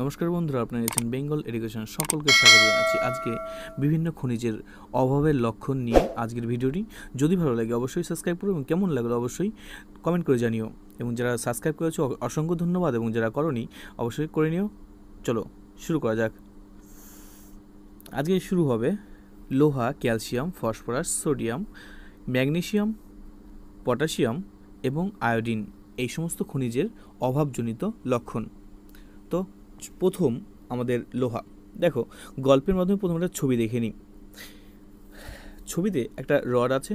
নমস্কার বন্ধুরা আপনার আছেন বেঙ্গল এডুকেশন সকলকে স্বাগত জানাচ্ছি আজকে বিভিন্ন খনিজের অভাবের লক্ষণ নিয়ে আজকের ভিডিওটি যদি ভালো লাগে অবশ্যই সাবস্ক্রাইব করুন এবং কেমন লাগলো অবশ্যই কমেন্ট করে জানিও এবং যারা সাবস্ক্রাইব করেছো অসংখ্য ধন্যবাদ এবং যারা করনি অবশ্যই করে নিও চলো শুরু করা যাক আজকে শুরু হবে লোহা calcium phosphorus sodium magnesium potassium এবং আয়োডিন এই সমস্ত খনিজের অভাবজনিত লক্ষণ তো প্রথম আমাদের লোহা দেখো গল্পের মাধ্যমে প্রথম একটা ছবি দেখে নিই ছবিতে একটা রড আছে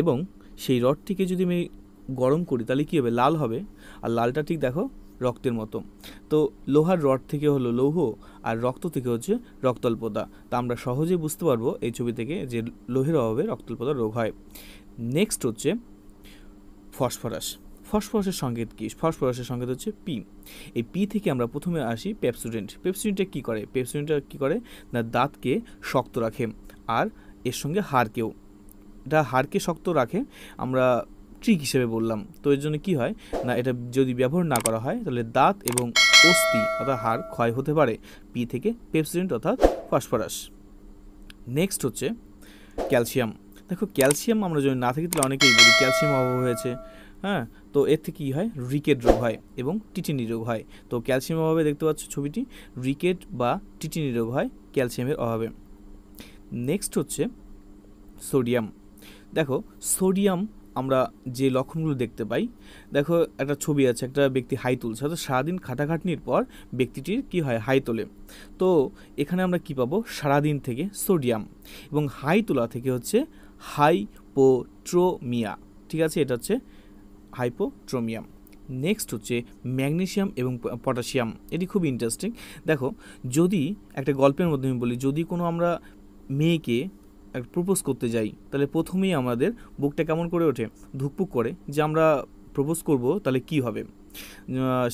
এবং সেই রডটিকে যদি আমি গরম করি তাহলে কী হবে লাল হবে আর লালটা ঠিক দেখো রক্তের মতো তো লোহার রড থেকে হলো লৌহ আর রক্ত থেকে হচ্ছে রক্তল্পতা তা আমরা সহজে বুঝতে পারবো এই ছবি থেকে যে লোহের অভাবে রক্তল্পতা রোগ হয় নেক্সট হচ্ছে ফসফরাস ফসফরাসের সংকেত কী ফসফরাসের সংকেত হচ্ছে পি এই পি থেকে আমরা প্রথমে আসি পেপসুডেন্ট পেপসুডেন্টটা কী করে পেপসুডেন্টটা কী করে না দাঁতকে শক্ত রাখে আর এর সঙ্গে হাড়কেও এটা হাড়কে শক্ত রাখে আমরা ট্রিক হিসেবে বললাম তো এর জন্য কী হয় না এটা যদি ব্যবহার না করা হয় তাহলে দাঁত এবং অস্থি অর্থাৎ হাড় ক্ষয় হতে পারে পি থেকে পেপসিডেন্ট অর্থাৎ ফসফরাস নেক্সট হচ্ছে ক্যালসিয়াম দেখো ক্যালসিয়াম আমরা যদি না থাকি তাহলে অনেকেই বলি ক্যালসিয়াম অভাব হয়েছে হ্যাঁ তো এর থেকে কী হয় রিকেট রোগ হয় এবং টিটিনি রোগ হয় তো ক্যালসিয়াম অভাবে দেখতে পাচ্ছ ছবিটি রিকেট বা টিটিনি রোগ হয় ক্যালসিয়ামের অভাবে নেক্সট হচ্ছে সোডিয়াম দেখো সোডিয়াম আমরা যে লক্ষণগুলো দেখতে পাই দেখো একটা ছবি আছে একটা ব্যক্তি হাই তুলছে অর্থাৎ সারাদিন খাটাখাটনির পর ব্যক্তিটির কি হয় হাই তোলে তো এখানে আমরা কি পাবো সারাদিন থেকে সোডিয়াম এবং হাই তোলা থেকে হচ্ছে হাইপোট্রোমিয়া ঠিক আছে এটা হচ্ছে হাইপোট্রোমিয়াম নেক্সট হচ্ছে ম্যাগনেশিয়াম এবং পটাশিয়াম এটি খুব ইন্টারেস্টিং দেখো যদি একটা গল্পের মাধ্যমে বলি যদি কোনো আমরা মেয়েকে প্রপোজ করতে যাই তাহলে প্রথমেই আমাদের বুকটা কেমন করে ওঠে ধুকপুক করে যে আমরা প্রপোজ করব তাহলে কি হবে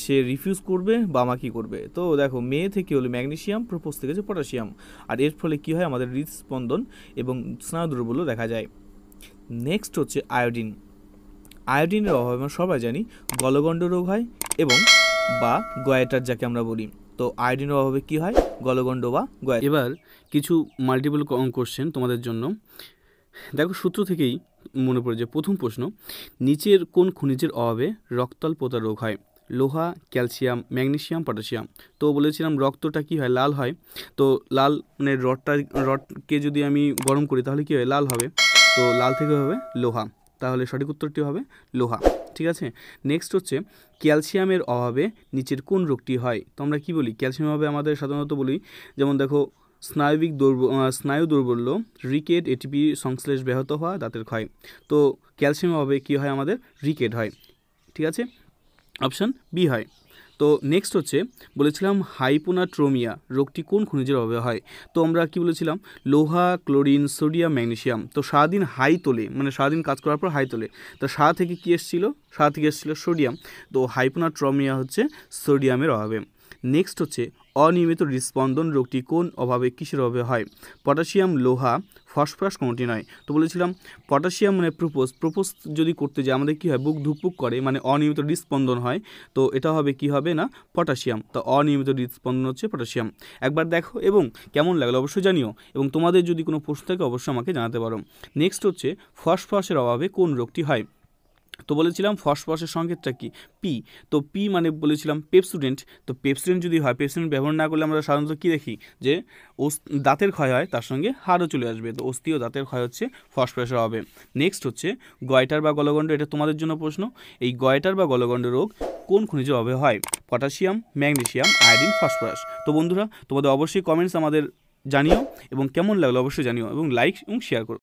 সে রিফিউজ করবে বা আমা কি করবে তো দেখো মেয়ে থেকে হলো ম্যাগনেশিয়াম প্রপোজ থেকে হচ্ছে পটাশিয়াম আর এর ফলে কী হয় আমাদের হৃদস্পন্দন এবং স্নায়ুদ্রবল্য দেখা যায় নেক্সট হচ্ছে আয়োডিন আয়োডিনের অভাবে আমরা সবাই জানি গলগণ্ড রোগ হয় এবং বা গয়েটার যাকে আমরা বলি তো আয়োডিনের অভাবে কি হয় গলগণ্ড বা গয় এবার কিছু মাল্টিপল কোশ্চেন তোমাদের জন্য দেখো সূত্র থেকেই মনে পড়ে যে প্রথম প্রশ্ন নিচের কোন খনিজের অভাবে রক্তাল্পতা রোগ হয় লোহা ক্যালসিয়াম ম্যাগনেশিয়াম পটাশিয়াম তো বলেছিলাম রক্তটা কী হয় লাল হয় তো লাল মানে রডটা রডকে যদি আমি গরম করি তাহলে কী হয় লাল হবে তো লাল থেকে হবে লোহা তাহলে সঠিক উত্তরটি হবে লোহা ঠিক আছে নেক্সট হচ্ছে ক্যালসিয়ামের অভাবে নিচের কোন রোগটি হয় তো আমরা কী বলি ক্যালসিয়ামের অভাবে আমাদের সাধারণত বলি যেমন দেখো স্নায়বিক দুর্ব স্নায়ু দুর্বল্য রিকেট এটিপি সংশ্লেষ ব্যাহত হওয়া দাঁতের ক্ষয় তো ক্যালসিয়ামের অভাবে কী হয় আমাদের রিকেট হয় ঠিক আছে অপশান বি হয় তো নেক্সট হচ্ছে বলেছিলাম হাইপোনাট্রোমিয়া রোগটি কোন খনিজের অভাবে হয় তো আমরা কি বলেছিলাম লোহা ক্লোরিন সোডিয়াম ম্যাগনেশিয়াম তো সারাদিন হাই তোলে মানে সারাদিন কাজ করার পর হাই তোলে তো সারা থেকে কী এসেছিলো সারা থেকে এসেছিলো সোডিয়াম তো হাইপোনাট্রোমিয়া হচ্ছে সোডিয়ামের অভাবে নেক্সট হচ্ছে অনিয়মিত হৃদস্পন্দন রোগটি কোন অভাবে কিসের অভাবে হয় পটাশিয়াম লোহা ফসফরাস কোনোটি নয় তো বলেছিলাম পটাশিয়াম মানে প্রোপোজ প্রোপোজ যদি করতে যায় আমাদের কী হয় বুক ধুকপুক করে মানে অনিয়মিত হৃদস্পন্দন হয় তো এটা হবে কি হবে না পটাশিয়াম তো অনিয়মিত হৃদস্পন্দন হচ্ছে পটাশিয়াম একবার দেখো এবং কেমন লাগলো অবশ্যই জানিও এবং তোমাদের যদি কোনো প্রশ্ন থাকে অবশ্যই আমাকে জানাতে পারো নেক্সট হচ্ছে ফসফরাসের অভাবে কোন রোগটি হয় তো বলেছিলাম ফসফরাসের সংকেতটা কি পি তো পি মানে বলেছিলাম পেপসুডেন্ট তো পেপসুডেন্ট যদি হয় পেপসুডেন্ট ব্যবহার না করলে আমরা সাধারণত কী দেখি যে দাঁতের ক্ষয় হয় তার সঙ্গে হাড়ও চলে আসবে তো অস্থি ও দাঁতের ক্ষয় হচ্ছে ফসফরাসের হবে নেক্সট হচ্ছে গয়টার বা গলগণ্ড এটা তোমাদের জন্য প্রশ্ন এই গয়টার বা গলগণ্ড রোগ কোন খনিজ অভাবে হয় পটাশিয়াম ম্যাগনেশিয়াম আয়োডিন ফসফরাস তো বন্ধুরা তোমাদের অবশ্যই কমেন্টস আমাদের জানিও এবং কেমন লাগলো অবশ্যই জানিও এবং লাইক এবং শেয়ার করো